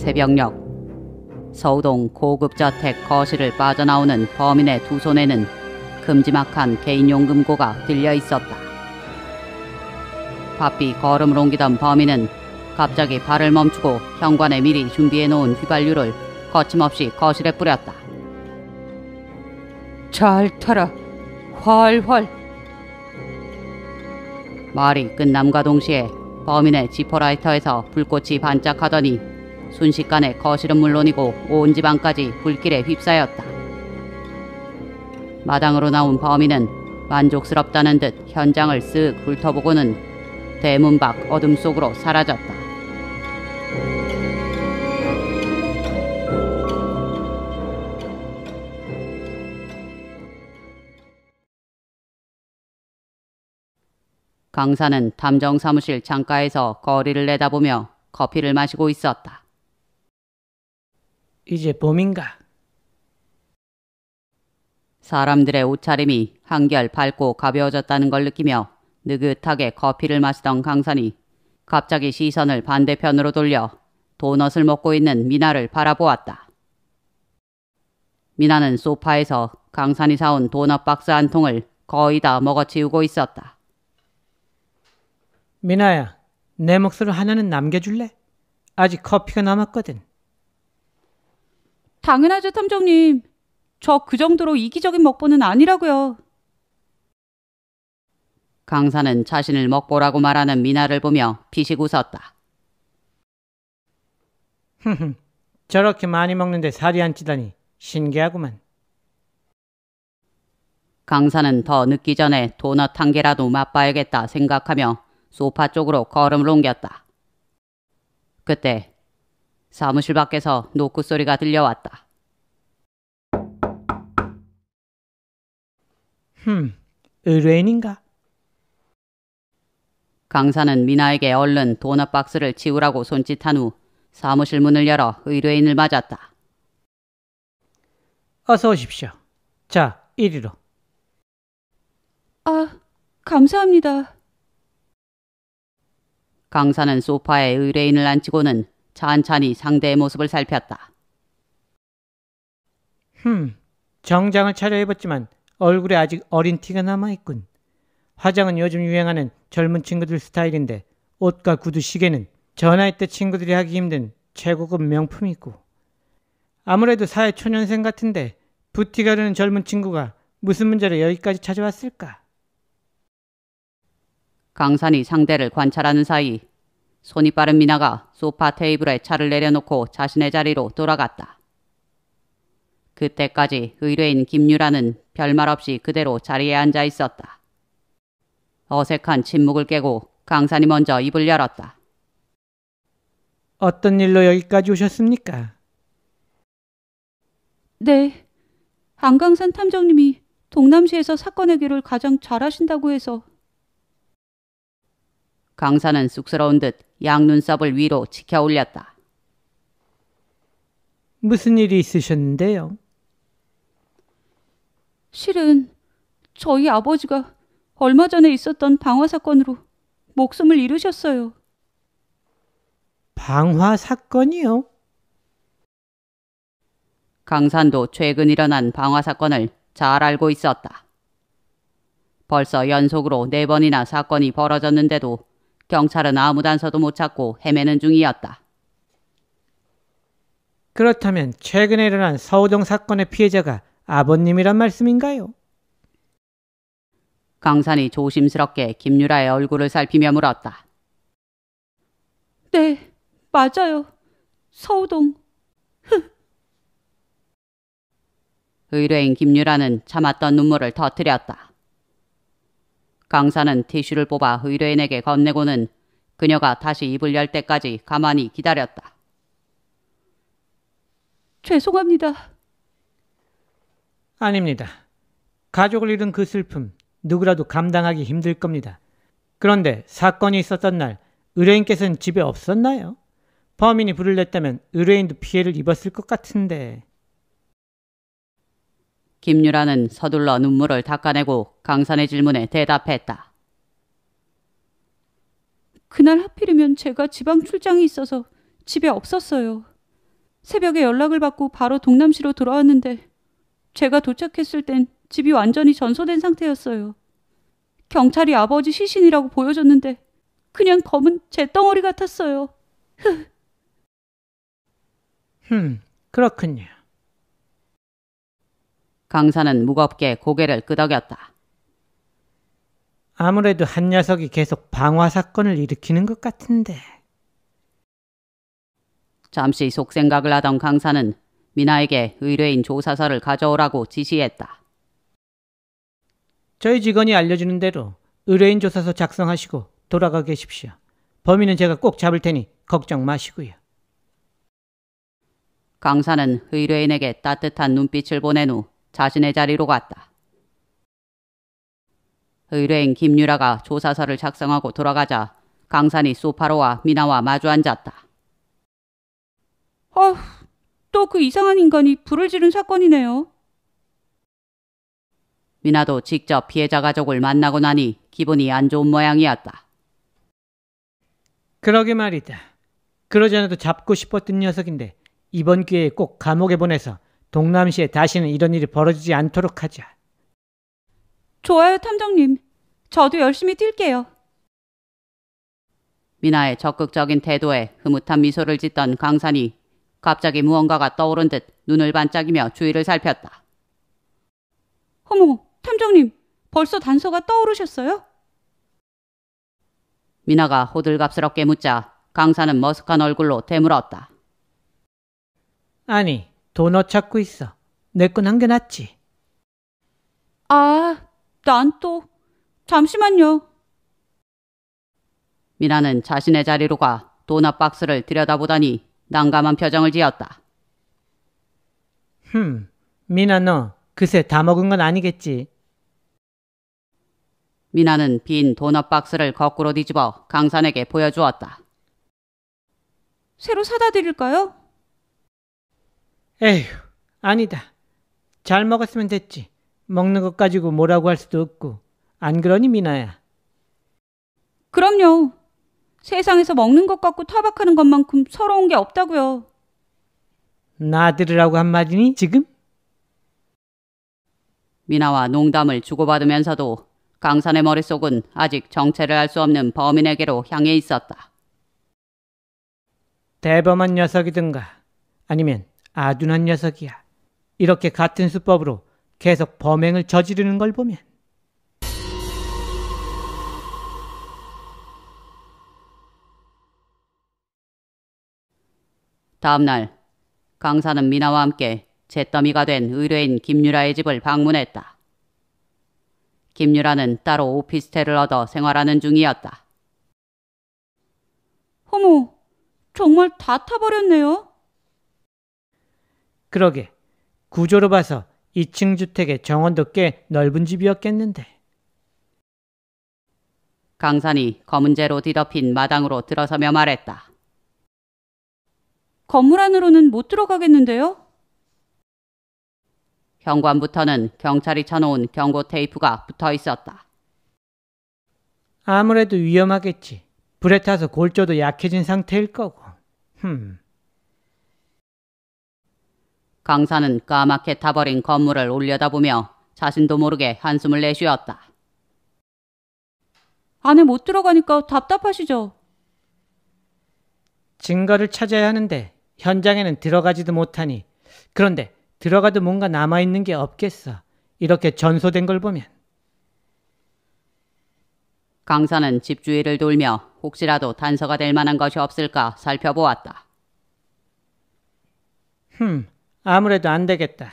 새벽녘 서우동 고급자택 거실을 빠져나오는 범인의 두 손에는 큼지막한 개인용금고가 들려 있었다. 바삐 걸음을 옮기던 범인은 갑자기 발을 멈추고 현관에 미리 준비해놓은 휘발유를 거침없이 거실에 뿌렸다. 잘 타라. 활활. 말이 끝남과 동시에 범인의 지퍼라이터에서 불꽃이 반짝하더니 순식간에 거실은 물론이고 온 집안까지 불길에 휩싸였다. 마당으로 나온 범인은 만족스럽다는 듯 현장을 쓱 훑어보고는 대문 밖 어둠 속으로 사라졌다. 강사는 담정사무실 창가에서 거리를 내다보며 커피를 마시고 있었다. 이제 봄인가? 사람들의 옷차림이 한결 밝고 가벼워졌다는 걸 느끼며 느긋하게 커피를 마시던 강산이 갑자기 시선을 반대편으로 돌려 도넛을 먹고 있는 미나를 바라보았다. 미나는 소파에서 강산이 사온 도넛 박스 한 통을 거의 다 먹어치우고 있었다. 미나야, 내 목소리 하나는 남겨줄래? 아직 커피가 남았거든. 당연하죠, 탐정님. 저 그 정도로 이기적인 먹보는 아니라고요. 강사는 자신을 먹보라고 말하는 미나를 보며 피식 웃었다. 흠흠, 저렇게 많이 먹는데 살이 안 찌다니 신기하구만. 강사는 더 늦기 전에 도넛 한 개라도 맛봐야겠다 생각하며 소파 쪽으로 걸음을 옮겼다. 그때 사무실 밖에서 노크 소리가 들려왔다. 흠, 의뢰인인가? 강사는 미나에게 얼른 도넛 박스를 치우라고 손짓한 후 사무실 문을 열어 의뢰인을 맞았다. 어서 오십시오. 자, 이리로. 아, 감사합니다. 강사는 소파에 의뢰인을 앉히고는 찬찬히 상대의 모습을 살폈다. 흠, 정장을 차려입었지만 얼굴에 아직 어린 티가 남아있군. 화장은 요즘 유행하는 젊은 친구들 스타일인데 옷과 구두 시계는 전화할 때 친구들이 하기 힘든 최고급 명품이고 아무래도 사회 초년생 같은데 부티 가르는 젊은 친구가 무슨 문제로 여기까지 찾아왔을까? 강산이 상대를 관찰하는 사이 손이 빠른 미나가 소파 테이블에 차를 내려놓고 자신의 자리로 돌아갔다. 그때까지 의뢰인 김유라는 별말 없이 그대로 자리에 앉아 있었다. 어색한 침묵을 깨고 강산이 먼저 입을 열었다. 어떤 일로 여기까지 오셨습니까? 네. 안강산 탐정님이 동남시에서 사건 해결을 가장 잘하신다고 해서. 강산은 쑥스러운 듯 양눈썹을 위로 치켜 올렸다. 무슨 일이 있으셨는데요? 실은 저희 아버지가 얼마 전에 있었던 방화 사건으로 목숨을 잃으셨어요. 방화 사건이요? 강산도 최근 일어난 방화 사건을 잘 알고 있었다. 벌써 연속으로 네 번이나 사건이 벌어졌는데도 경찰은 아무 단서도 못 찾고 헤매는 중이었다. 그렇다면 최근에 일어난 서우정 사건의 피해자가 아버님이란 말씀인가요? 강산이 조심스럽게 김유라의 얼굴을 살피며 물었다. 네, 맞아요. 서우동. 흥. 의뢰인 김유라는 참았던 눈물을 터뜨렸다. 강사는 티슈를 뽑아 의뢰인에게 건네고는 그녀가 다시 입을 열 때까지 가만히 기다렸다. 죄송합니다. 아닙니다. 가족을 잃은 그 슬픔 누구라도 감당하기 힘들 겁니다. 그런데 사건이 있었던 날 의뢰인께서는 집에 없었나요? 범인이 불을 냈다면 의뢰인도 피해를 입었을 것 같은데. 김유라는 서둘러 눈물을 닦아내고 강산의 질문에 대답했다. 그날 하필이면 제가 지방 출장이 있어서 집에 없었어요. 새벽에 연락을 받고 바로 동남시로 돌아왔는데 제가 도착했을 땐 집이 완전히 전소된 상태였어요. 경찰이 아버지 시신이라고 보여줬는데 그냥 검은 제 덩어리 같았어요. 흠, 그렇군요. 강사는 무겁게 고개를 끄덕였다. 아무래도 한 녀석이 계속 방화 사건을 일으키는 것 같은데. 잠시 속생각을 하던 강사는 미나에게 의뢰인 조사서를 가져오라고 지시했다. 저희 직원이 알려주는 대로 의뢰인 조사서 작성하시고 돌아가 계십시오. 범인은 제가 꼭 잡을 테니 걱정 마시고요. 강사는 의뢰인에게 따뜻한 눈빛을 보낸 후 자신의 자리로 갔다. 의뢰인 김유라가 조사서를 작성하고 돌아가자 강산이 소파로 와 미나와 마주 앉았다. 어휴, 아, 또그 이상한 인간이 불을 지른 사건이네요. 미나도 직접 피해자 가족을 만나고 나니 기분이 안 좋은 모양이었다. 그러게 말이다. 그러지 않아도 잡고 싶었던 녀석인데 이번 기회에 꼭 감옥에 보내서 동남시에 다시는 이런 일이 벌어지지 않도록 하자. 좋아요, 탐정님. 저도 열심히 뛸게요. 미나의 적극적인 태도에 흐뭇한 미소를 짓던 강산이 갑자기 무언가가 떠오른 듯 눈을 반짝이며 주위를 살폈다. 어머, 탐정님, 벌써 단서가 떠오르셨어요? 미나가 호들갑스럽게 묻자 강산은 머쓱한 얼굴로 되물었다. 아니, 도넛 찾고 있어. 내 건 한 개 났지? 아, 난 또. 잠시만요. 미나는 자신의 자리로 가 도넛 박스를 들여다보다니 난감한 표정을 지었다. 흠, 미나 너 그새 다 먹은 건 아니겠지? 미나는 빈 도넛 박스를 거꾸로 뒤집어 강산에게 보여주었다. 새로 사다 드릴까요? 에휴, 아니다. 잘 먹었으면 됐지. 먹는 것 가지고 뭐라고 할 수도 없고. 안 그러니 미나야? 그럼요. 세상에서 먹는 것 갖고 타박하는 것만큼 서러운 게 없다고요. 나 들으라고 한 말이니 지금? 미나와 농담을 주고받으면서도 강산의 머릿속은 아직 정체를 알 수 없는 범인에게로 향해 있었다. 대범한 녀석이든가 아니면 아둔한 녀석이야. 이렇게 같은 수법으로 계속 범행을 저지르는 걸 보면 다음날 강사는 미나와 함께 잿더미가 된 의뢰인 김유라의 집을 방문했다. 김유라는 따로 오피스텔을 얻어 생활하는 중이었다. 어머, 정말 다 타버렸네요. 그러게 구조로 봐서 2층 주택의 정원도 꽤 넓은 집이었겠는데. 강산이 검은재로 뒤덮인 마당으로 들어서며 말했다. 건물 안으로는 못 들어가겠는데요? 현관부터는 경찰이 쳐놓은 경고 테이프가 붙어 있었다. 아무래도 위험하겠지. 불에 타서 골조도 약해진 상태일 거고. 흠. 강사는 까맣게 타버린 건물을 올려다보며 자신도 모르게 한숨을 내쉬었다. 안에 못 들어가니까 답답하시죠? 증거를 찾아야 하는데 현장에는 들어가지도 못하니 그런데 들어가도 뭔가 남아있는 게 없겠어. 이렇게 전소된 걸 보면. 강사는 집 주위를 돌며 혹시라도 단서가 될 만한 것이 없을까 살펴보았다. 흠, 아무래도 안 되겠다.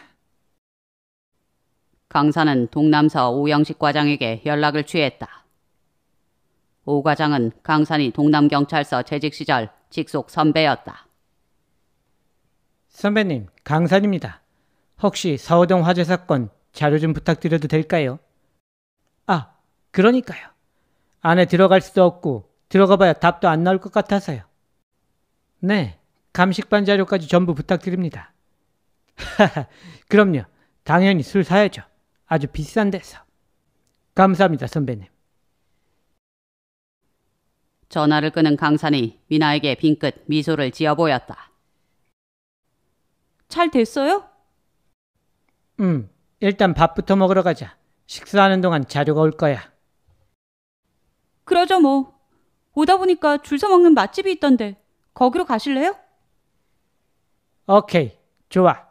강사는 동남서 오영식 과장에게 연락을 취했다. 오 과장은 강산이 동남경찰서 재직 시절 직속 선배였다. 선배님, 강산입니다. 혹시 서호동 화재 사건 자료 좀 부탁드려도 될까요? 아, 그러니까요. 안에 들어갈 수도 없고 들어가봐야 답도 안 나올 것 같아서요. 네, 감식반 자료까지 전부 부탁드립니다. 그럼요. 당연히 술 사야죠. 아주 비싼 데서. 감사합니다, 선배님. 전화를 끊은 강산이 미나에게 빈 끝 미소를 지어 보였다. 잘 됐어요? 음, 일단 밥부터 먹으러 가자. 식사하는 동안 자료가 올 거야. 그러죠 뭐. 오다 보니까 줄서 먹는 맛집이 있던데 거기로 가실래요? 오케이, 좋아.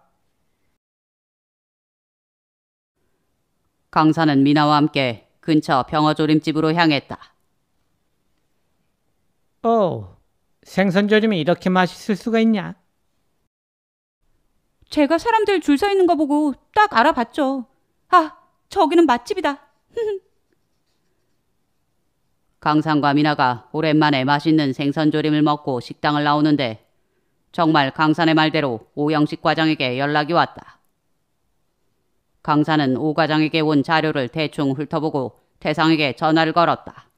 강사는 미나와 함께 근처 병어조림집으로 향했다. 오, 어, 생선조림이 이렇게 맛있을 수가 있냐? 제가 사람들 줄 서 있는 거 보고 딱 알아봤죠. 아, 저기는 맛집이다. 강산과 미나가 오랜만에 맛있는 생선조림을 먹고 식당을 나오는데 정말 강산의 말대로 오영식 과장에게 연락이 왔다. 강사는 오 과장에게 온 자료를 대충 훑어보고 태상에게 전화를 걸었다.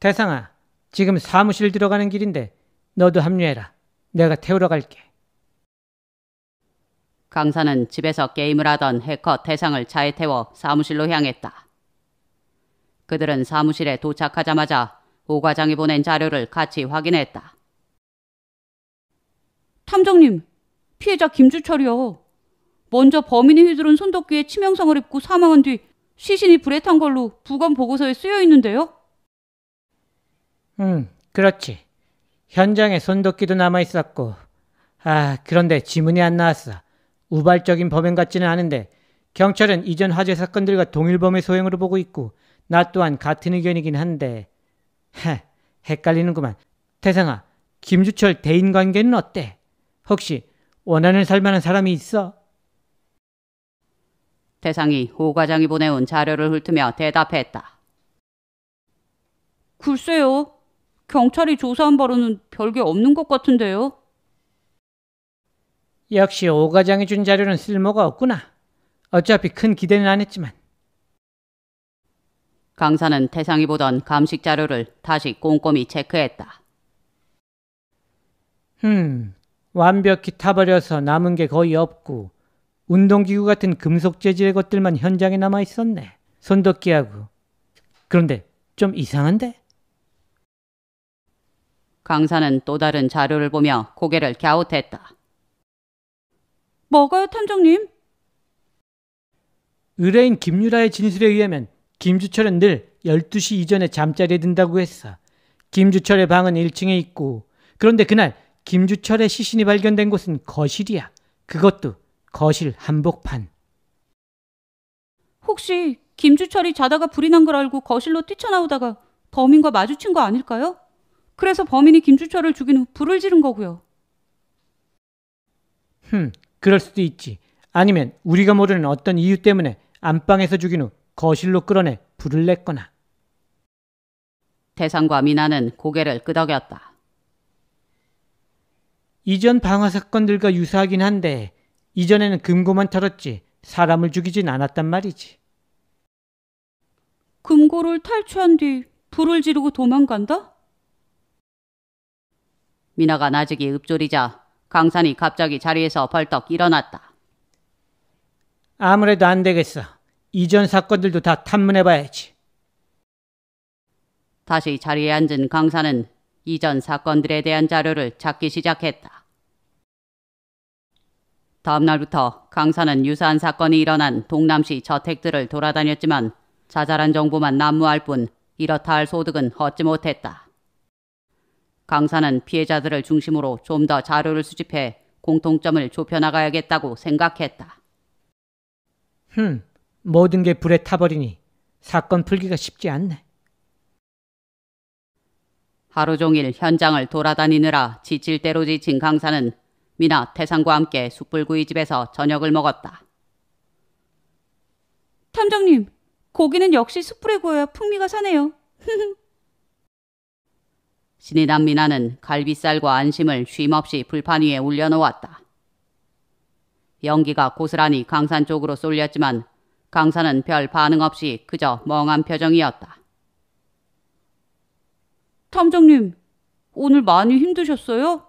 태상아, 지금 사무실 들어가는 길인데 너도 합류해라. 내가 태우러 갈게. 강사는 집에서 게임을 하던 해커 태상을 차에 태워 사무실로 향했다. 그들은 사무실에 도착하자마자 오 과장이 보낸 자료를 같이 확인했다. 탐정님, 피해자 김주철이요. 먼저 범인이 휘두른 손도끼에 치명상을 입고 사망한 뒤 시신이 불에 탄 걸로 부검 보고서에 쓰여 있는데요. 음, 그렇지. 현장에 손도끼도 남아 있었고. 아, 그런데 지문이 안 나왔어. 우발적인 범행 같지는 않은데 경찰은 이전 화재 사건들과 동일범의 소행으로 보고 있고 나 또한 같은 의견이긴 한데. 헤, 헷갈리는구만. 태상아, 김주철 대인 관계는 어때? 혹시 원한을 살 만한 사람이 있어? 대상이 오 과장이 보내온 자료를 훑으며 대답했다. 글쎄요. 경찰이 조사한 바로는 별게 없는 것 같은데요. 역시 오 과장이 준 자료는 쓸모가 없구나. 어차피 큰 기대는 안 했지만. 강사는 태상이 보던 감식 자료를 다시 꼼꼼히 체크했다. 흠, 완벽히 타버려서 남은 게 거의 없고 운동기구 같은 금속 재질의 것들만 현장에 남아 있었네. 손덕기하고 그런데 좀 이상한데? 강사는 또 다른 자료를 보며 고개를 갸웃했다. 뭐가요, 탐정님? 의뢰인 김유라의 진술에 의하면 김주철은 늘 12시 이전에 잠자리에 든다고 했어. 김주철의 방은 1층에 있고, 그런데 그날 김주철의 시신이 발견된 곳은 거실이야. 그것도 거실 한복판. 혹시 김주철이 자다가 불이 난 걸 알고 거실로 뛰쳐나오다가 범인과 마주친 거 아닐까요? 그래서 범인이 김주철을 죽인 후 불을 지른 거고요. 흠, 그럴 수도 있지. 아니면 우리가 모르는 어떤 이유 때문에 안방에서 죽인 후 거실로 끌어내 불을 냈거나. 대상과 미나는 고개를 끄덕였다. 이전 방화 사건들과 유사하긴 한데 이전에는 금고만 털었지 사람을 죽이진 않았단 말이지. 금고를 탈취한 뒤 불을 지르고 도망간다? 미나가 나직이 읊조리자 강산이 갑자기 자리에서 벌떡 일어났다. 아무래도 안 되겠어. 이전 사건들도 다 탐문해봐야지. 다시 자리에 앉은 강산은 이전 사건들에 대한 자료를 찾기 시작했다. 다음 날부터 강사는 유사한 사건이 일어난 동남시 저택들을 돌아다녔지만 자잘한 정보만 난무할 뿐 이렇다 할 소득은 얻지 못했다. 강사는 피해자들을 중심으로 좀 더 자료를 수집해 공통점을 좁혀나가야겠다고 생각했다. 흠, 모든 게 불에 타버리니 사건 풀기가 쉽지 않네. 하루 종일 현장을 돌아다니느라 지칠 대로 지친 강사는 미나 태상과 함께 숯불구이집에서 저녁을 먹었다. 탐정님, 고기는 역시 숯불에 구워야 풍미가 사네요. 신이 난 미나는 갈비살과 안심을 쉼없이 불판 위에 올려놓았다. 연기가 고스란히 강산 쪽으로 쏠렸지만 강산은 별 반응 없이 그저 멍한 표정이었다. 탐정님, 오늘 많이 힘드셨어요?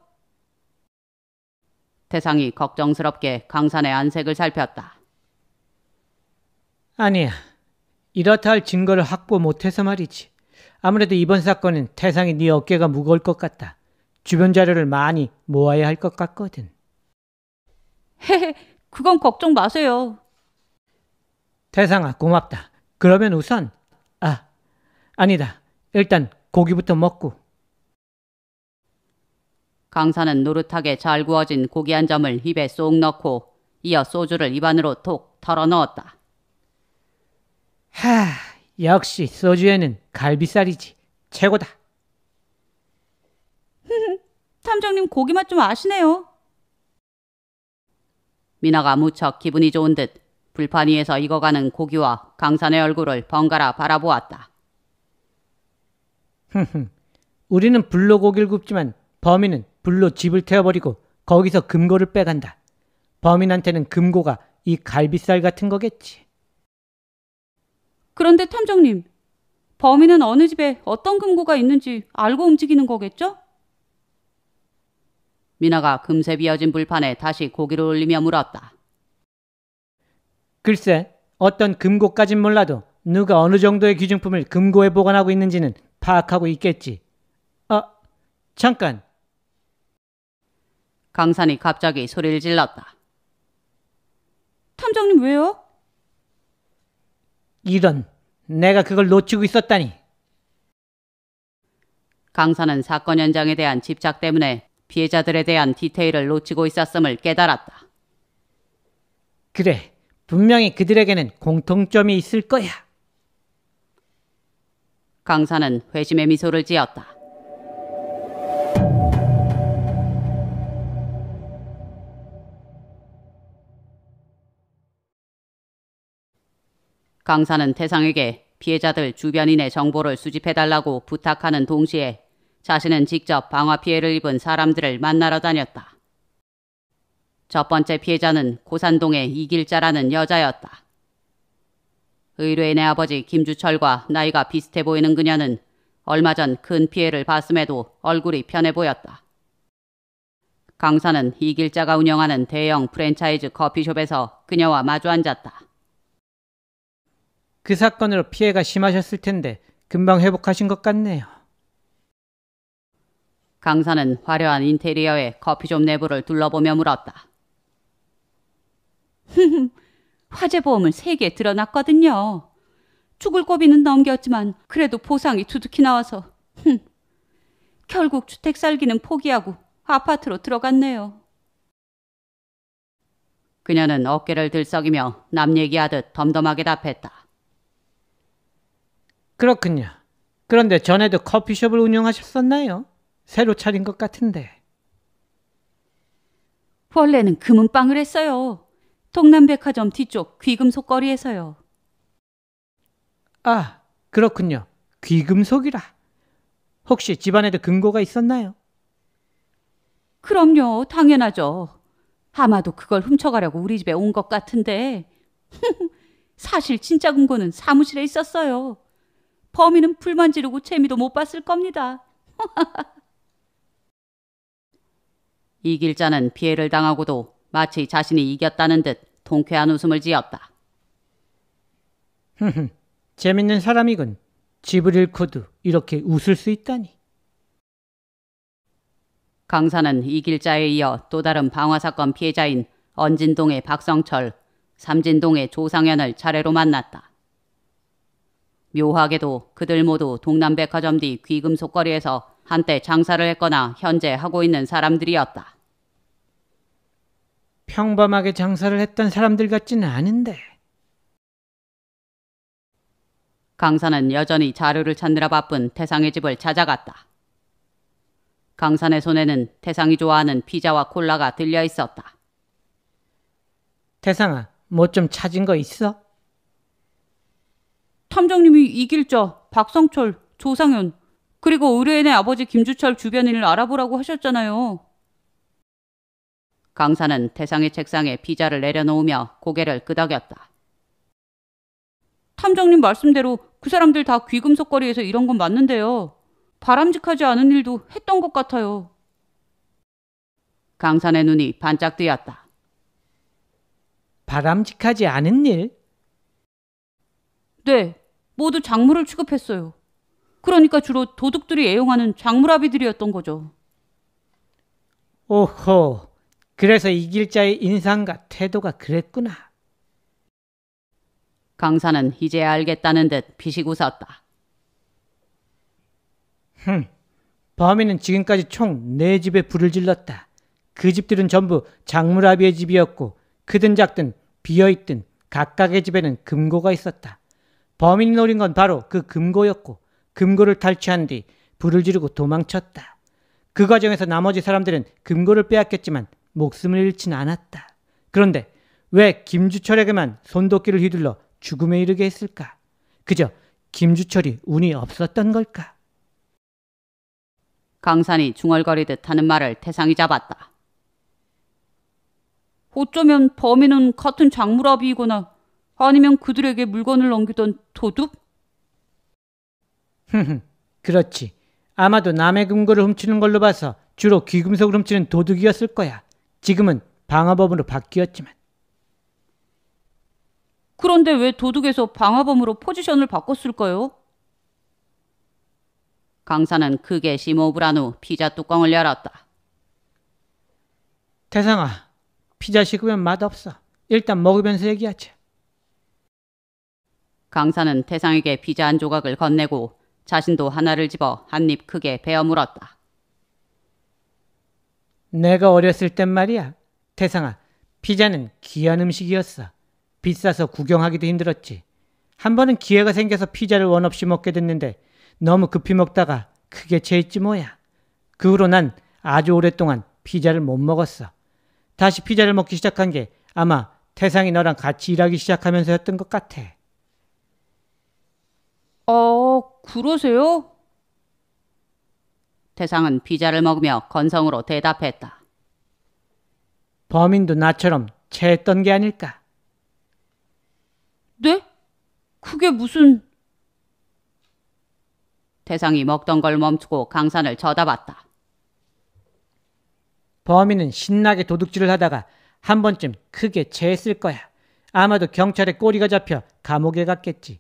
태상이 걱정스럽게 강산의 안색을 살폈다. 아니야. 이렇다 할 증거를 확보 못해서 말이지. 아무래도 이번 사건은 태상이 네 어깨가 무거울 것 같다. 주변 자료를 많이 모아야 할 것 같거든. 헤헤, 그건 걱정 마세요. 태상아, 고맙다. 그러면 우선, 아, 아니다. 일단 고기부터 먹고. 강사는 노릇하게 잘 구워진 고기 한 점을 입에 쏙 넣고 이어 소주를 입안으로 톡 털어 넣었다. 하, 역시 소주에는 갈비살이지. 최고다. 탐정님 고기 맛 좀 아시네요. 미나가 무척 기분이 좋은 듯 불판 위에서 익어가는 고기와 강산의 얼굴을 번갈아 바라보았다. 흠흠, 우리는 불로 고기를 굽지만 범인은 불로 집을 태워버리고 거기서 금고를 빼간다. 범인한테는 금고가 이 갈비살 같은 거겠지. 그런데 탐정님, 범인은 어느 집에 어떤 금고가 있는지 알고 움직이는 거겠죠? 미나가 금세 비어진 불판에 다시 고기를 올리며 물었다. 글쎄, 어떤 금고까진 몰라도 누가 어느 정도의 귀중품을 금고에 보관하고 있는지는 파악하고 있겠지. 아, 잠깐. 강산이 갑자기 소리를 질렀다. 탐정님 왜요? 이런, 내가 그걸 놓치고 있었다니. 강산은 사건 현장에 대한 집착 때문에 피해자들에 대한 디테일을 놓치고 있었음을 깨달았다. 그래, 분명히 그들에게는 공통점이 있을 거야. 강산은 회심의 미소를 지었다. 강사는 태상에게 피해자들 주변인의 정보를 수집해달라고 부탁하는 동시에 자신은 직접 방화 피해를 입은 사람들을 만나러 다녔다. 첫 번째 피해자는 고산동의 이길자라는 여자였다. 의뢰인의 아버지 김주철과 나이가 비슷해 보이는 그녀는 얼마 전 큰 피해를 봤음에도 얼굴이 편해 보였다. 강사는 이길자가 운영하는 대형 프랜차이즈 커피숍에서 그녀와 마주 앉았다. 그 사건으로 피해가 심하셨을 텐데 금방 회복하신 것 같네요. 강사는 화려한 인테리어의 커피숍 내부를 둘러보며 물었다. 화재 보험을 세 개 들어놨거든요. 죽을 고비는 넘겼지만 그래도 보상이 두둑히 나와서 흠. 결국 주택 살기는 포기하고 아파트로 들어갔네요. 그녀는 어깨를 들썩이며 남 얘기하듯 덤덤하게 답했다. 그렇군요. 그런데 전에도 커피숍을 운영하셨었나요? 새로 차린 것 같은데. 원래는 금은빵을 했어요. 동남백화점 뒤쪽 귀금속 거리에서요. 아, 그렇군요. 귀금속이라. 혹시 집안에도 금고가 있었나요? 그럼요. 당연하죠. 아마도 그걸 훔쳐가려고 우리 집에 온 것 같은데. 사실 진짜 금고는 사무실에 있었어요. 범인은 풀만 지르고 재미도 못 봤을 겁니다. 이길 자는 피해를 당하고도 마치 자신이 이겼다는 듯 통쾌한 웃음을 지었다. 흠 재밌는 사람이군. 집을 잃고도 이렇게 웃을 수 있다니. 강사는 이길자에 이어 또 다른 방화사건 피해자인 언진동의 박성철, 삼진동의 조상현을 차례로 만났다. 묘하게도 그들 모두 동남백화점 뒤 귀금속거리에서 한때 장사를 했거나 현재 하고 있는 사람들이었다. 평범하게 장사를 했던 사람들 같지는 않은데. 강산은 여전히 자료를 찾느라 바쁜 태상의 집을 찾아갔다. 강산의 손에는 태상이 좋아하는 피자와 콜라가 들려 있었다. 태상아, 뭐 좀 찾은 거 있어? 탐정님이 이길자, 박성철, 조상현, 그리고 의뢰인의 아버지 김주철 주변인을 알아보라고 하셨잖아요. 강사는 태상의 책상에 비자를 내려놓으며 고개를 끄덕였다. 탐정님 말씀대로 그 사람들 다 귀금속거리에서 이런 건 맞는데요. 바람직하지 않은 일도 했던 것 같아요. 강산의 눈이 반짝 뜨였다. 바람직하지 않은 일? 네, 모두 작물을 취급했어요. 그러니까 주로 도둑들이 애용하는 작물아비들이었던 거죠. 오호, 그래서 이 길자의 인상과 태도가 그랬구나. 강사는 이제 알겠다는 듯 비식 웃었다. 흠, 범인은 지금까지 총 네 집에 불을 질렀다. 그 집들은 전부 작물아비의 집이었고 크든 작든 비어있든 각각의 집에는 금고가 있었다. 범인이 노린 건 바로 그 금고였고 금고를 탈취한 뒤 불을 지르고 도망쳤다. 그 과정에서 나머지 사람들은 금고를 빼앗겼지만 목숨을 잃진 않았다. 그런데 왜 김주철에게만 손도끼를 휘둘러 죽음에 이르게 했을까? 그저 김주철이 운이 없었던 걸까? 강산이 중얼거리듯 하는 말을 태상이 잡았다. 어쩌면 범인은 같은 장물아비이거나 아니면 그들에게 물건을 넘기던 도둑? 흠, 그렇지. 아마도 남의 금고를 훔치는 걸로 봐서 주로 귀금속을 훔치는 도둑이었을 거야. 지금은 방화범으로 바뀌었지만. 그런데 왜 도둑에서 방화범으로 포지션을 바꿨을까요? 강사는 크게 심호흡을 한 후 피자 뚜껑을 열었다. 태상아, 피자 식으면 맛없어. 일단 먹으면서 얘기하자. 강사는 태상에게 피자 한 조각을 건네고 자신도 하나를 집어 한 입 크게 베어 물었다. 내가 어렸을 땐 말이야. 태상아, 피자는 귀한 음식이었어. 비싸서 구경하기도 힘들었지. 한 번은 기회가 생겨서 피자를 원 없이 먹게 됐는데 너무 급히 먹다가 크게 죄있지 뭐야. 그 후로 난 아주 오랫동안 피자를 못 먹었어. 다시 피자를 먹기 시작한 게 아마 태상이 너랑 같이 일하기 시작하면서였던 것 같아. 어, 그러세요? 대상은비자를 먹으며 건성으로 대답했다. 범인도 나처럼 체했던 게 아닐까? 네? 그게 무슨... 대상이 먹던 걸 멈추고 강산을 쳐다봤다. 범인은 신나게 도둑질을 하다가 한 번쯤 크게 체했을 거야. 아마도 경찰에 꼬리가 잡혀 감옥에 갔겠지.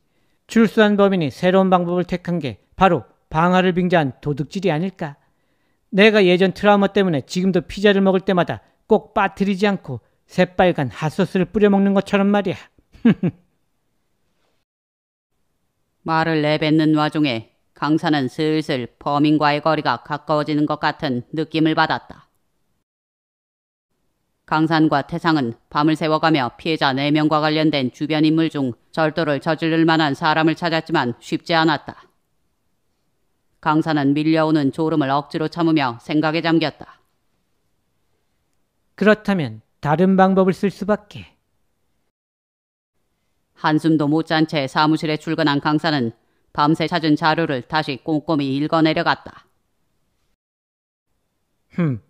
출소한 범인이 새로운 방법을 택한 게 바로 방아를 빙자한 도둑질이 아닐까. 내가 예전 트라우마 때문에 지금도 피자를 먹을 때마다 꼭 빠뜨리지 않고 새빨간 핫소스를 뿌려먹는 것처럼 말이야. 말을 내뱉는 와중에 강사는 슬슬 범인과의 거리가 가까워지는 것 같은 느낌을 받았다. 강산과 태상은 밤을 새워가며 피해자 4명과 관련된 주변 인물 중 절도를 저지를 만한 사람을 찾았지만 쉽지 않았다. 강산은 밀려오는 졸음을 억지로 참으며 생각에 잠겼다. 그렇다면 다른 방법을 쓸 수밖에. 한숨도 못 잔 채 사무실에 출근한 강산은 밤새 찾은 자료를 다시 꼼꼼히 읽어내려갔다. 흠,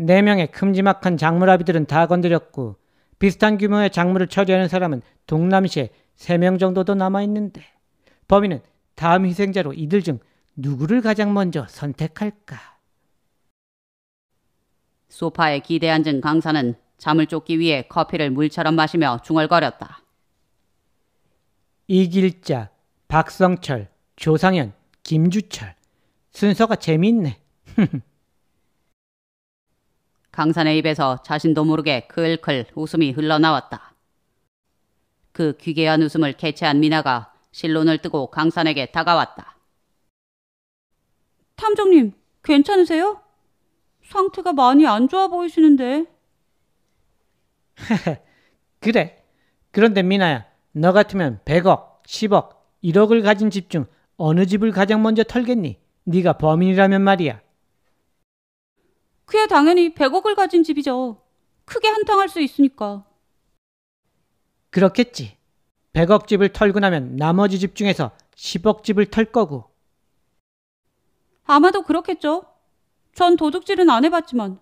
네 명의 큼지막한 작물아비들은 다 건드렸고 비슷한 규모의 작물을 처리하는 사람은 동남시에 세 명 정도 도 남아있는데 범인은 다음 희생자로 이들 중 누구를 가장 먼저 선택할까? 소파에 기대 앉은 강사는 잠을 쫓기 위해 커피를 물처럼 마시며 중얼거렸다. 이길자, 박성철, 조상현, 김주철 순서가 재미있네. 강산의 입에서 자신도 모르게 클클 웃음이 흘러나왔다. 그 기괴한 웃음을 캐치한 미나가 실론을 뜨고 강산에게 다가왔다. 탐정님, 괜찮으세요? 상태가 많이 안 좋아 보이시는데. 그래. 그런데 미나야, 너 같으면 100억, 10억, 1억을 가진 집 중 어느 집을 가장 먼저 털겠니? 네가 범인이라면 말이야. 그야 당연히 100억을 가진 집이죠. 크게 한탕할 수 있으니까. 그렇겠지. 100억 집을 털고 나면 나머지 집 중에서 10억 집을 털 거고. 아마도 그렇겠죠. 전 도둑질은 안 해봤지만.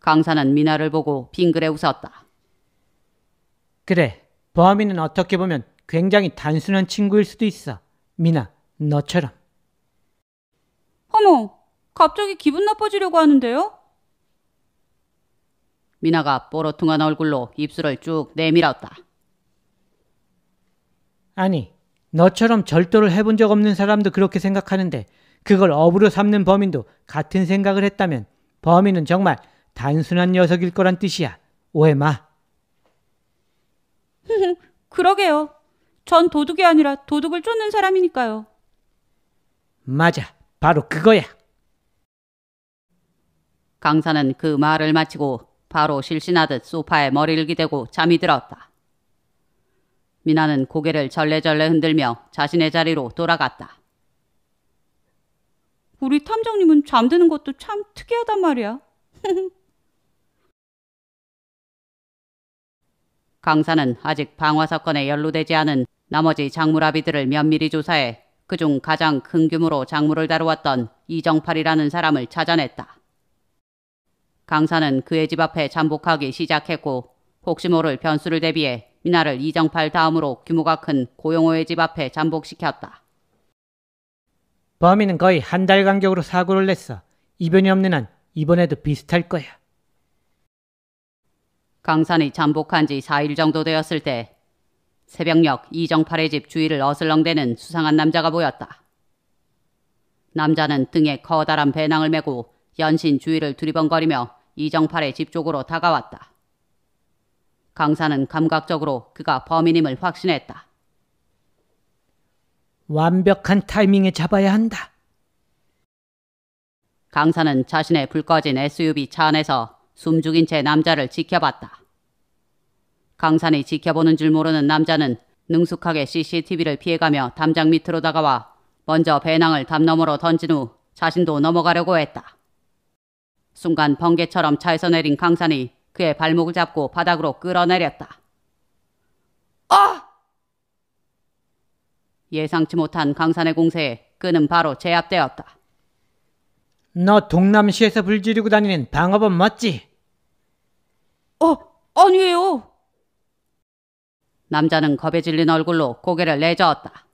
강사는 미나를 보고 빙그레 웃었다. 그래. 범인은 어떻게 보면 굉장히 단순한 친구일 수도 있어. 미나, 너처럼. 어머, 갑자기 기분 나빠지려고 하는데요? 미나가 뽀로통한 얼굴로 입술을 쭉 내밀었다. 아니, 너처럼 절도를 해본 적 없는 사람도 그렇게 생각하는데 그걸 업으로 삼는 범인도 같은 생각을 했다면 범인은 정말 단순한 녀석일 거란 뜻이야. 오해 마. 그러게요. 전 도둑이 아니라 도둑을 쫓는 사람이니까요. 맞아. 바로 그거야. 강사는 그 말을 마치고 바로 실신하듯 소파에 머리를 기대고 잠이 들었다. 미나는 고개를 절레절레 흔들며 자신의 자리로 돌아갔다. 우리 탐정님은 잠드는 것도 참 특이하단 말이야. 강사는 아직 방화 사건에 연루되지 않은 나머지 작물아비들을 면밀히 조사해 그 중 가장 큰 규모로 작물을 다루었던 이정팔이라는 사람을 찾아냈다. 강사는 그의 집 앞에 잠복하기 시작했고 혹시 모를 변수를 대비해 미나를 이정팔 다음으로 규모가 큰 고용호의 집 앞에 잠복시켰다. 범인은 거의 한 달 간격으로 사고를 냈어. 이변이 없는 한 이번에도 비슷할 거야. 강산이 잠복한 지 4일 정도 되었을 때 새벽녘 이정팔의 집 주위를 어슬렁대는 수상한 남자가 보였다. 남자는 등에 커다란 배낭을 메고 연신 주위를 두리번거리며 이정팔의 집 쪽으로 다가왔다. 강사는 감각적으로 그가 범인임을 확신했다. 완벽한 타이밍에 잡아야 한다. 강사는 자신의 불 꺼진 SUV 차 안에서 숨죽인 채 남자를 지켜봤다. 강산이 지켜보는 줄 모르는 남자는 능숙하게 CCTV를 피해가며 담장 밑으로 다가와 먼저 배낭을 담 너머로 던진 후 자신도 넘어가려고 했다. 순간 번개처럼 차에서 내린 강산이 그의 발목을 잡고 바닥으로 끌어내렸다. 아! 예상치 못한 강산의 공세에 그는 바로 제압되었다. 너 동남시에서 불지르고 다니는 방어범 맞지? 어, 아니에요. 남자는 겁에 질린 얼굴로 고개를 내저었다.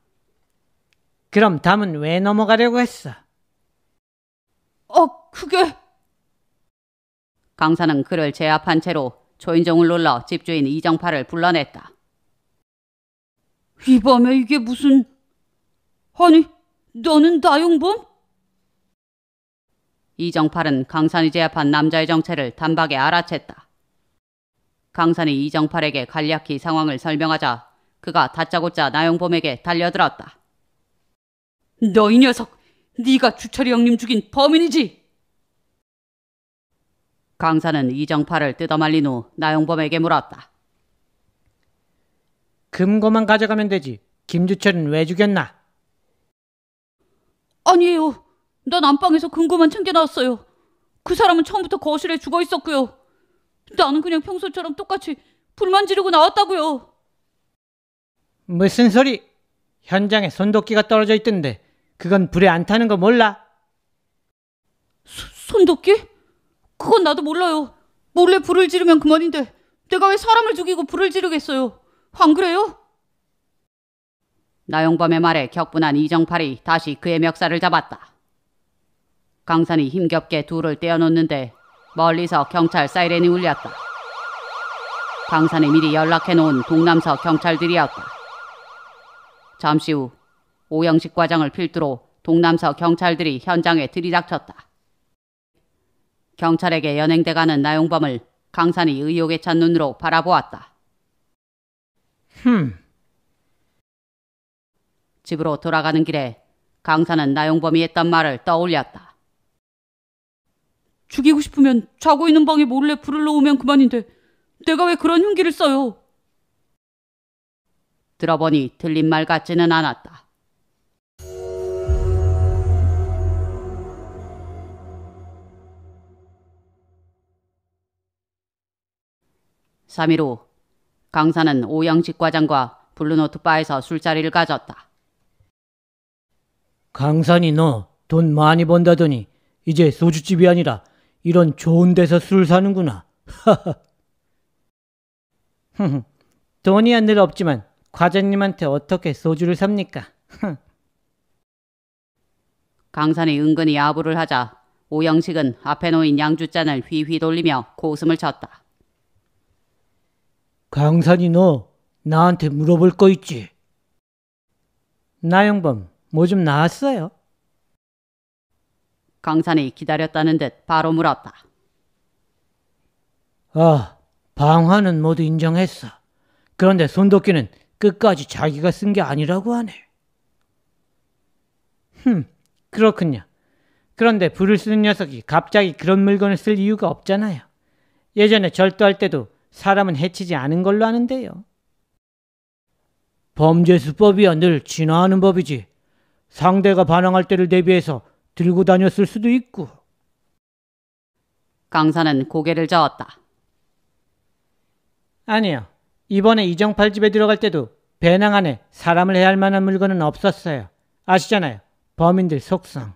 그럼 담은 왜 넘어가려고 했어? 어, 그게... 강사는 그를 제압한 채로 초인종을 눌러 집주인 이정파를 불러냈다. 이 밤에 이게 무슨... 아니, 너는 나용범? 이정팔은 강산이 제압한 남자의 정체를 단박에 알아챘다. 강산이 이정팔에게 간략히 상황을 설명하자 그가 다짜고짜 나용범에게 달려들었다. 너 이 녀석! 네가 주철이 형님 죽인 범인이지! 강사는 이정파를 뜯어말린 후나영범에게 물었다. 금고만 가져가면 되지. 김주철은 왜 죽였나? 아니에요. 난 안방에서 금고만 챙겨 나왔어요. 그 사람은 처음부터 거실에 죽어 있었고요. 나는 그냥 평소처럼 똑같이 불만 지르고 나왔다고요. 무슨 소리? 현장에 손도끼가 떨어져 있던데 그건 불에 안 타는 거 몰라? 소, 손도끼? 그건 나도 몰라요. 몰래 불을 지르면 그만인데 내가 왜 사람을 죽이고 불을 지르겠어요? 안 그래요? 나용범의 말에 격분한 이정팔이 다시 그의 멱살을 잡았다. 강산이 힘겹게 둘을 떼어놓는데 멀리서 경찰 사이렌이 울렸다. 강산이 미리 연락해놓은 동남서 경찰들이었다. 잠시 후 오영식 과장을 필두로 동남서 경찰들이 현장에 들이닥쳤다. 경찰에게 연행돼가는 나용범을 강산이 의욕에 찬 눈으로 바라보았다. 흠. 집으로 돌아가는 길에 강산은 나용범이 했던 말을 떠올렸다. 죽이고 싶으면 자고 있는 방에 몰래 불을 놓으면 그만인데 내가 왜 그런 흉기를 써요? 들어보니 틀린 말 같지는 않았다. 3일 후 강사는 오영식 과장과 블루노트 바에서 술자리를 가졌다. 강산이 너 돈 많이 번다더니 이제 소주집이 아니라 이런 좋은 데서 술 사는구나. 하하. 돈이야 늘 없지만 과장님한테 어떻게 소주를 삽니까? 강산이 은근히 야부를 하자 오영식은 앞에 놓인 양주잔을 휘휘 돌리며 고웃음을 쳤다. 강산이 너 나한테 물어볼 거 있지? 나영범, 뭐 좀 나왔어요? 강산이 기다렸다는 듯 바로 물었다. 아, 방화는 모두 인정했어. 그런데 손도끼는 끝까지 자기가 쓴 게 아니라고 하네. 흠, 그렇군요. 그런데 불을 쓰는 녀석이 갑자기 그런 물건을 쓸 이유가 없잖아요. 예전에 절도할 때도 사람은 해치지 않은 걸로 아는데요. 범죄 수법이야 늘 진화하는 법이지. 상대가 반항할 때를 대비해서 들고 다녔을 수도 있고. 강사는 고개를 저었다. 아니요. 이번에 이정팔 집에 들어갈 때도 배낭 안에 사람을 해할 만한 물건은 없었어요. 아시잖아요. 범인들 속상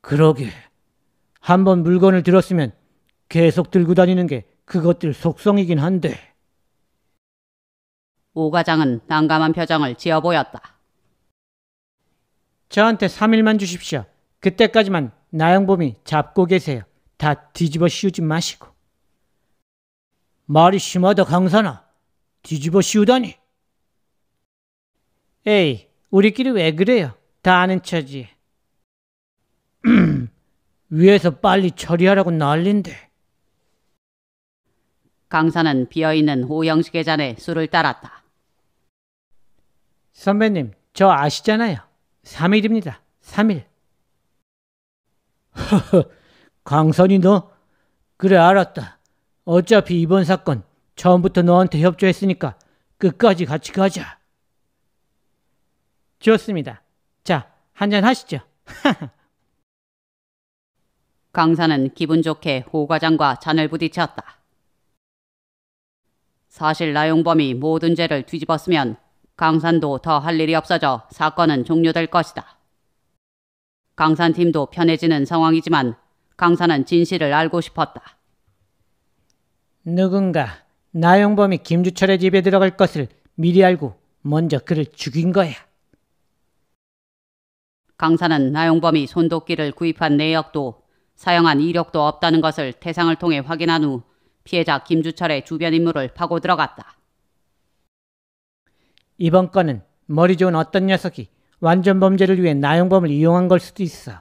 그러게. 한 번 물건을 들었으면 계속 들고 다니는 게 그것들 속성이긴 한데. 오 과장은 난감한 표정을 지어 보였다. 저한테 3일만 주십시오. 그때까지만 나영범이 잡고 계세요. 다 뒤집어 씌우지 마시고. 말이 심하다 강산아. 뒤집어 씌우다니. 에이, 우리끼리 왜 그래요? 다 아는 처지. 위에서 빨리 처리하라고 난린데. 강사는 비어있는 오영식의 잔에 술을 따랐다. 선배님, 저 아시잖아요. 3일입니다. 3일. 허허, 강선이 너? 그래, 알았다. 어차피 이번 사건 처음부터 너한테 협조했으니까 끝까지 같이 가자. 좋습니다. 자, 한 잔 하시죠. 강사는 기분 좋게 호 과장과 잔을 부딪혔다. 사실 나용범이 모든 죄를 뒤집었으면 강산도 더 할 일이 없어져 사건은 종료될 것이다. 강산팀도 편해지는 상황이지만 강산은 진실을 알고 싶었다. 누군가 나용범이 김주철의 집에 들어갈 것을 미리 알고 먼저 그를 죽인 거야. 강산은 나용범이 손도끼를 구입한 내역도 사용한 이력도 없다는 것을 태상을 통해 확인한 후 피해자 김주철의 주변 인물을 파고 들어갔다. 이번 건은 머리 좋은 어떤 녀석이 완전 범죄를 위해 나용범을 이용한 걸 수도 있어.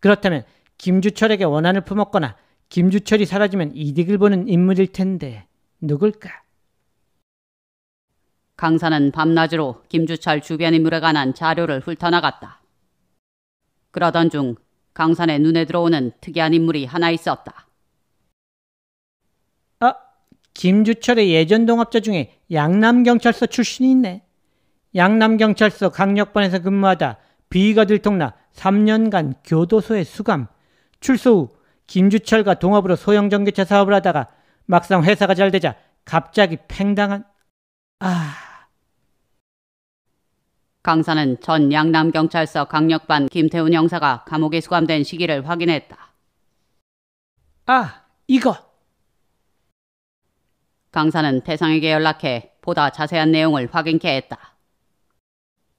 그렇다면 김주철에게 원한을 품었거나 김주철이 사라지면 이득을 보는 인물일 텐데 누굴까? 강사는 밤낮으로 김주철 주변 인물에 관한 자료를 훑어나갔다. 그러던 중 강산의 눈에 들어오는 특이한 인물이 하나 있었다. 김주철의 예전 동업자 중에 양남경찰서 출신이 있네. 양남경찰서 강력반에서 근무하다 비위가 들통나 3년간 교도소에 수감. 출소 후 김주철과 동업으로 소형 전기차 사업을 하다가 막상 회사가 잘 되자 갑자기 팽당한 아. 강사는 전 양남경찰서 강력반 김태훈 형사가 감옥에 수감된 시기를 확인했다. 아, 이거. 강사는 태상에게 연락해 보다 자세한 내용을 확인케 했다.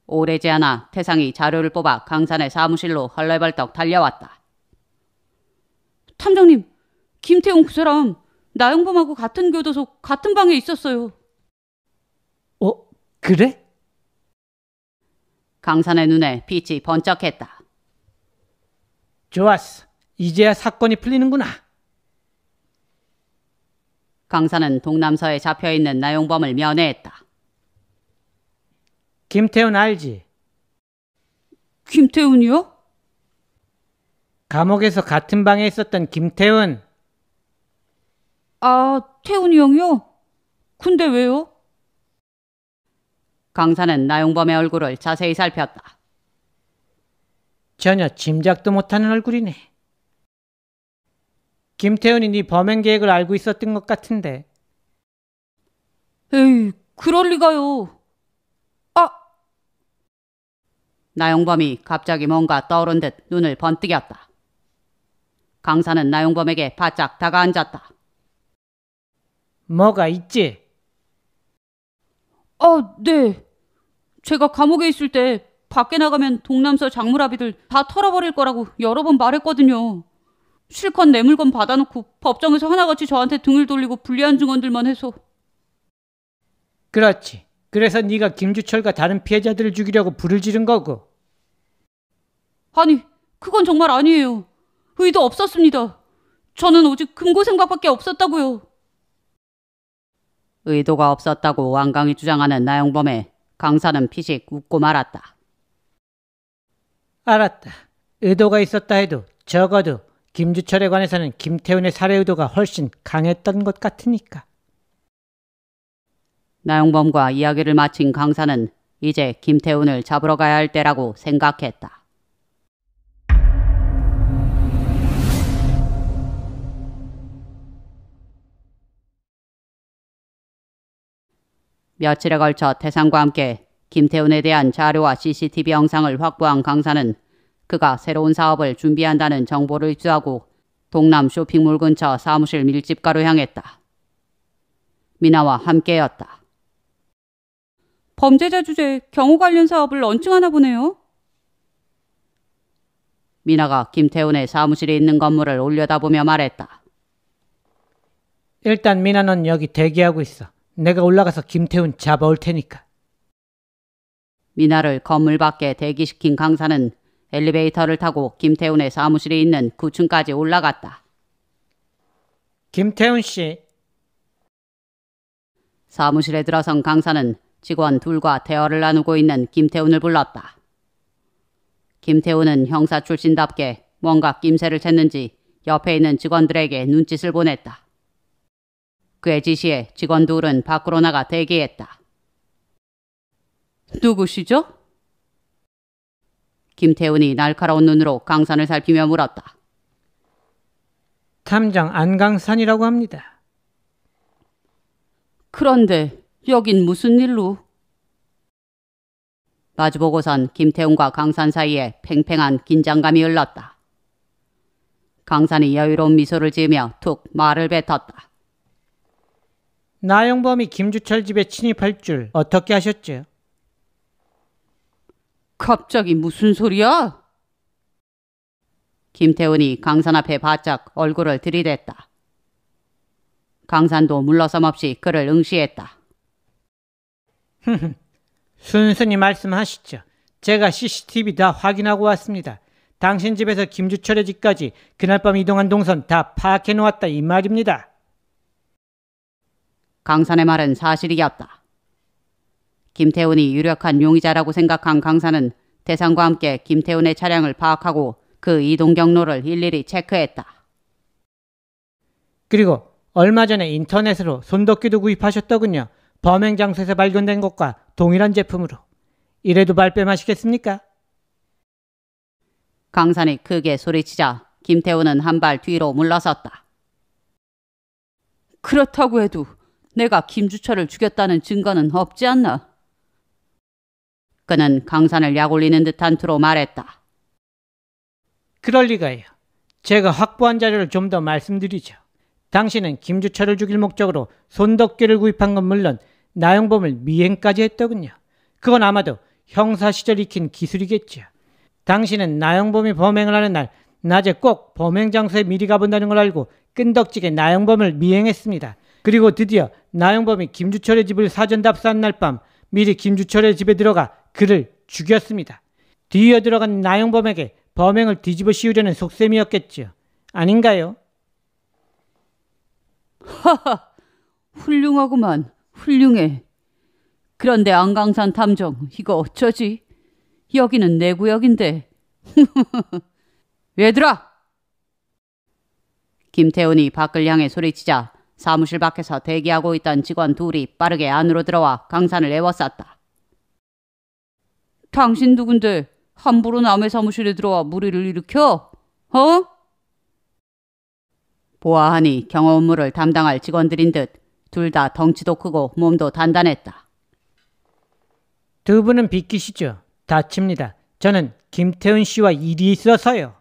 오래지 않아 태상이 자료를 뽑아 강산의 사무실로 헐레벌떡 달려왔다. 탐정님, 김태웅 그 사람 나영범하고 같은 교도소 같은 방에 있었어요. 어, 그래? 강산의 눈에 빛이 번쩍했다. 좋았어. 이제야 사건이 풀리는구나. 강사는 동남서에 잡혀있는 나용범을 면회했다. 김태훈 알지? 김태훈이요? 감옥에서 같은 방에 있었던 김태훈. 아, 태훈이 형이요? 근데 왜요? 강사는 나용범의 얼굴을 자세히 살폈다. 전혀 짐작도 못하는 얼굴이네. 김태훈이 네 범행 계획을 알고 있었던 것 같은데. 에이, 그럴 리가요. 아! 나용범이 갑자기 뭔가 떠오른 듯 눈을 번뜩였다. 강사는 나용범에게 바짝 다가앉았다. 뭐가 있지? 아, 네. 제가 감옥에 있을 때 밖에 나가면 동남서 작물아비들 다 털어버릴 거라고 여러 번 말했거든요. 실컷 내 물건 받아놓고 법정에서 하나같이 저한테 등을 돌리고 불리한 증언들만 해서 그렇지. 그래서 네가 김주철과 다른 피해자들을 죽이려고 불을 지른 거고. 아니, 그건 정말 아니에요. 의도 없었습니다. 저는 오직 금고 생각밖에 없었다고요. 의도가 없었다고 완강히 주장하는 나영범의 강사는 피식 웃고 말았다. 알았다. 의도가 있었다 해도 적어도 김주철에 관해서는 김태훈의 살해 의도가 훨씬 강했던 것 같으니까. 나영범과 이야기를 마친 강사는 이제 김태훈을 잡으러 가야 할 때라고 생각했다. 며칠에 걸쳐 태상과 함께 김태훈에 대한 자료와 CCTV 영상을 확보한 강사는 그가 새로운 사업을 준비한다는 정보를 입수하고 동남 쇼핑몰 근처 사무실 밀집가로 향했다. 미나와 함께였다. 범죄자 주제 경호 관련 사업을 런칭하나 보네요. 미나가 김태훈의 사무실에 있는 건물을 올려다보며 말했다. 일단 미나는 여기 대기하고 있어. 내가 올라가서 김태훈 잡아올 테니까. 미나를 건물 밖에 대기시킨 강사는 엘리베이터를 타고 김태훈의 사무실에 있는 9층까지 올라갔다. 김태훈 씨. 사무실에 들어선 강사는 직원 둘과 대화를 나누고 있는 김태훈을 불렀다. 김태훈은 형사 출신답게 뭔가 낌새를 챘는지 옆에 있는 직원들에게 눈짓을 보냈다. 그의 지시에 직원 둘은 밖으로 나가 대기했다. 누구시죠? 김태훈이 날카로운 눈으로 강산을 살피며 물었다. 탐정 안강산이라고 합니다. 그런데 여긴 무슨 일로? 마주보고선 김태훈과 강산 사이에 팽팽한 긴장감이 흘렀다. 강산이 여유로운 미소를 지으며 툭 말을 뱉었다. 나영범이 김주철 집에 침입할 줄 어떻게 아셨죠 갑자기 무슨 소리야? 김태훈이 강산 앞에 바짝 얼굴을 들이댔다. 강산도 물러섬 없이 그를 응시했다. 순순히 말씀하시죠. 제가 CCTV 다 확인하고 왔습니다. 당신 집에서 김주철의 집까지 그날 밤 이동한 동선 다 파악해 놓았다 이 말입니다. 강산의 말은 사실이었다. 김태훈이 유력한 용의자라고 생각한 강사는 대상과 함께 김태훈의 차량을 파악하고 그 이동 경로를 일일이 체크했다. 그리고 얼마 전에 인터넷으로 손도끼도 구입하셨더군요. 범행 장소에서 발견된 것과 동일한 제품으로. 이래도 발뺌하시겠습니까? 강산이 크게 소리치자 김태훈은한 발 뒤로 물러섰다. 그렇다고 해도 내가 김주철을 죽였다는 증거는 없지 않나? 그는 강산을 약올리는 듯한 투로 말했다. 그럴 리가요. 제가 확보한 자료를 좀 더 말씀드리죠. 당신은 김주철을 죽일 목적으로 손덕규를 구입한 건 물론 나영범을 미행까지 했더군요. 그건 아마도 형사 시절 익힌 기술이겠죠. 당신은 나영범이 범행을 하는 날 낮에 꼭 범행 장소에 미리 가본다는 걸 알고 끈덕지게 나영범을 미행했습니다. 그리고 드디어 나영범이 김주철의 집을 사전 답사한 날 밤 미리 김주철의 집에 들어가 그를 죽였습니다. 뒤이어 들어간 나영범에게 범행을 뒤집어 씌우려는 속셈이었겠지요. 아닌가요? 하하, 훌륭하구만, 훌륭해. 그런데 안강산 탐정, 이거 어쩌지? 여기는 내 구역인데. 얘들아! 김태훈이 밖을 향해 소리치자 사무실 밖에서 대기하고 있던 직원 둘이 빠르게 안으로 들어와 강산을 애워쌌다. 당신 누군데 함부로 남의 사무실에 들어와 무리를 일으켜? 어? 보아하니 경호 업무를 담당할 직원들인 듯 둘 다 덩치도 크고 몸도 단단했다. 두 분은 비키시죠. 다칩니다. 저는 김태훈 씨와 일이 있어서요.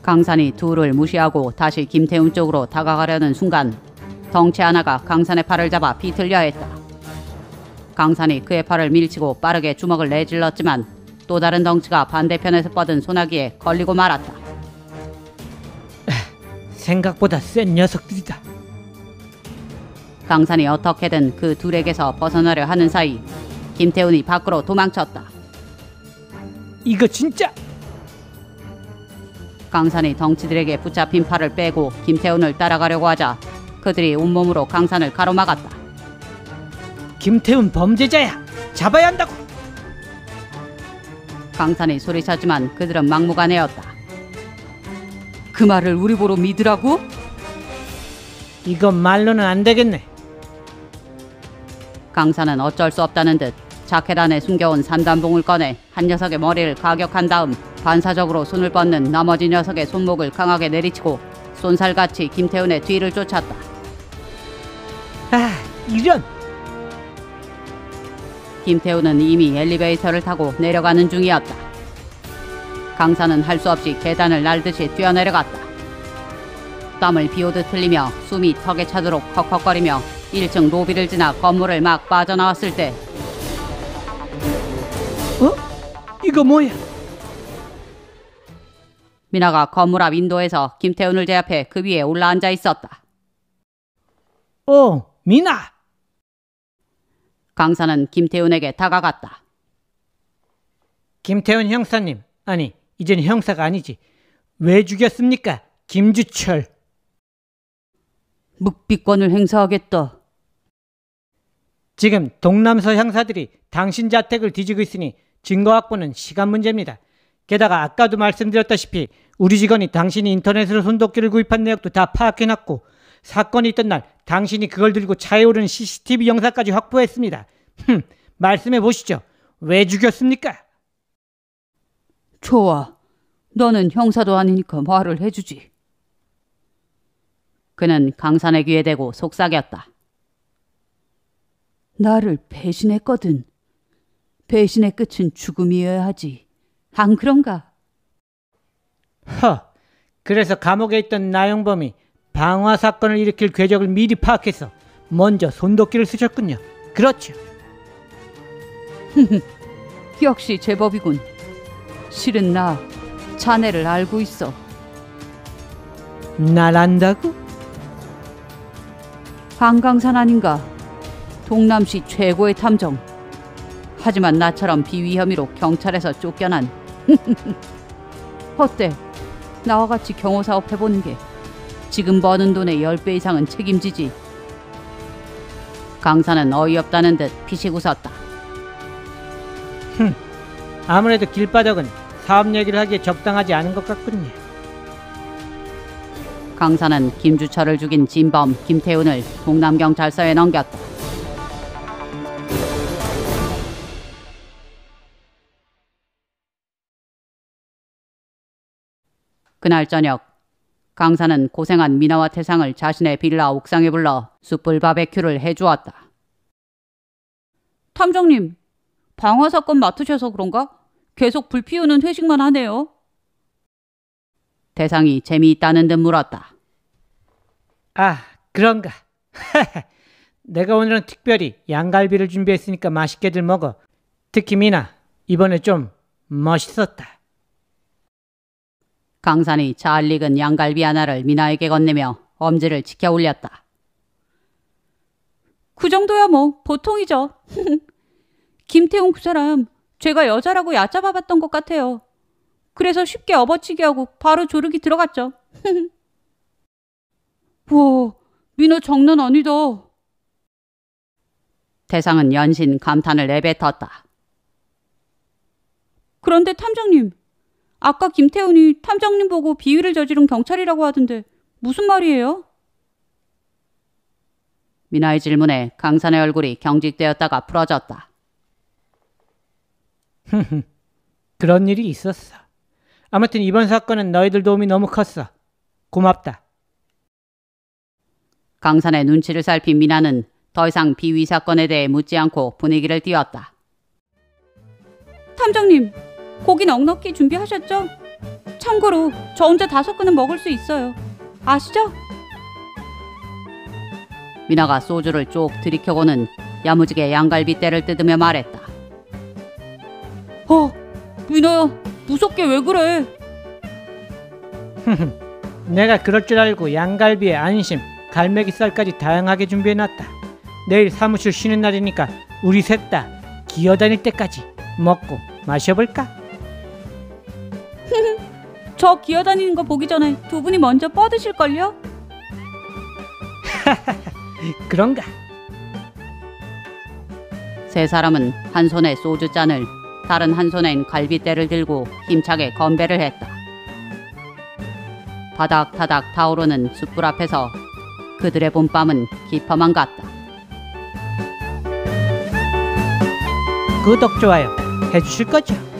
강산이 둘을 무시하고 다시 김태훈 쪽으로 다가가려는 순간 덩치 하나가 강산의 팔을 잡아 비틀려 했다. 강산이 그의 팔을 밀치고 빠르게 주먹을 내질렀지만 또 다른 덩치가 반대편에서 뻗은 소나기에 걸리고 말았다. 생각보다 센 녀석들이다. 강산이 어떻게든 그 둘에게서 벗어나려 하는 사이 김태훈이 밖으로 도망쳤다. 이거 진짜! 강산이 덩치들에게 붙잡힌 팔을 빼고 김태훈을 따라가려고 하자 그들이 온몸으로 강산을 가로막았다. 김태훈 범죄자야. 잡아야 한다고. 강산이 소리쳤지만 그들은 막무가내였다. 그 말을 우리 보러 믿으라고? 이건 말로는 안 되겠네. 강산은 어쩔 수 없다는 듯 자켓 안에 숨겨온 산단봉을 꺼내 한 녀석의 머리를 가격한 다음 반사적으로 손을 뻗는 나머지 녀석의 손목을 강하게 내리치고 손살같이 김태훈의 뒤를 쫓았다. 아, 이런! 김태우는 이미 엘리베이터를 타고 내려가는 중이었다. 강사는 할수 없이 계단을 날듯이 뛰어내려갔다. 땀을 비오듯 흘리며 숨이 턱에 차도록 컥컥거리며 1층 로비를 지나 건물을 막 빠져나왔을 때 어? 이거 뭐야? 미나가 건물 앞 인도에서 김태훈을 제압해 그 위에 올라앉아 있었다. 어, 미나! 강사는 김태훈에게 다가갔다. 김태훈 형사님, 아니, 이젠 형사가 아니지. 왜 죽였습니까? 김주철. 묵비권을 행사하겠다. 지금 동남서 형사들이 당신 자택을 뒤지고 있으니 증거 확보는 시간 문제입니다. 게다가 아까도 말씀드렸다시피 우리 직원이 당신이 인터넷으로 손독기를 구입한 내역도 다 파악해놨고 사건이 있던 날 당신이 그걸 들고 차에 오른 CCTV 영상까지 확보했습니다. 흠, 말씀해 보시죠. 왜 죽였습니까? 좋아. 너는 형사도 아니니까 말을 해주지. 그는 강산의 귀에 대고 속삭였다. 나를 배신했거든. 배신의 끝은 죽음이어야 하지. 안 그런가? 허, 그래서 감옥에 있던 나영범이 방화 사건을 일으킬 궤적을 미리 파악해서 먼저 손도끼를 쓰셨군요. 그렇죠. 역시 제법이군. 실은 나 자네를 알고 있어. 날 안다고? 한강산 아닌가? 동남시 최고의 탐정. 하지만 나처럼 비위 혐의로 경찰에서 쫓겨난. 어때? 나와 같이 경호 사업 해보는 게 지금 버는 돈의 10배 이상은 책임지지. 강사는 어이없다는 듯 피식 웃었다. 흠, 아무래도 길바닥은 사업 얘기를 하기에 적당하지 않은 것 같군요. 강사는 김주철을 죽인 진범 김태훈을 동남경찰서에 넘겼다. 그날 저녁 강사는 고생한 미나와 태상을 자신의 빌라 옥상에 불러 숯불 바베큐를 해주었다. 탐정님, 방화 사건 맡으셔서 그런가? 계속 불 피우는 회식만 하네요. 대상이 재미있다는 듯 물었다. 아, 그런가. 내가 오늘은 특별히 양갈비를 준비했으니까 맛있게들 먹어. 특히 미나, 이번에 좀 멋있었다. 강산이 잘 익은 양갈비 하나를 미나에게 건네며 엄지를 치켜 올렸다. 그 정도야 뭐 보통이죠. 김태웅 그 사람 제가 여자라고 얕잡아봤던 것 같아요. 그래서 쉽게 업어치기 하고 바로 조르기 들어갔죠. 우 와, 민호 장난 아니다. 대상은 연신 감탄을 내뱉었다. 그런데 탐정님, 아까 김태훈이 탐정님 보고 비위를 저지른 경찰이라고 하던데 무슨 말이에요? 미나의 질문에 강산의 얼굴이 경직되었다가 풀어졌다. 흐흐, 그런 일이 있었어. 아무튼 이번 사건은 너희들 도움이 너무 컸어. 고맙다. 강산의 눈치를 살핀 미나는 더 이상 비위 사건에 대해 묻지 않고 분위기를 띄웠다. 탐정님, 고기 넉넉히 준비하셨죠? 참고로 저 혼자 다섯 그릇 먹을 수 있어요. 아시죠? 미나가 소주를 쪽 들이켜고는 야무지게 양갈비떼를 뜯으며 말했다. 어, 미나야, 무섭게 왜 그래? 내가 그럴 줄 알고 양갈비에 안심, 갈매기 쌀까지 다양하게 준비해놨다. 내일 사무실 쉬는 날이니까 우리 셋 다 기어다닐 때까지 먹고 마셔볼까? 저 기어다니는 거 보기 전에 두 분이 먼저 뻗으실걸요? 그런가? 세 사람은 한 손에 소주잔을 다른 한 손엔 갈비대를 들고 힘차게 건배를 했다. 바닥바닥 타오르는 숯불 앞에서 그들의 봄밤은 깊어만 갔다. 구독 좋아요 해주실 거죠?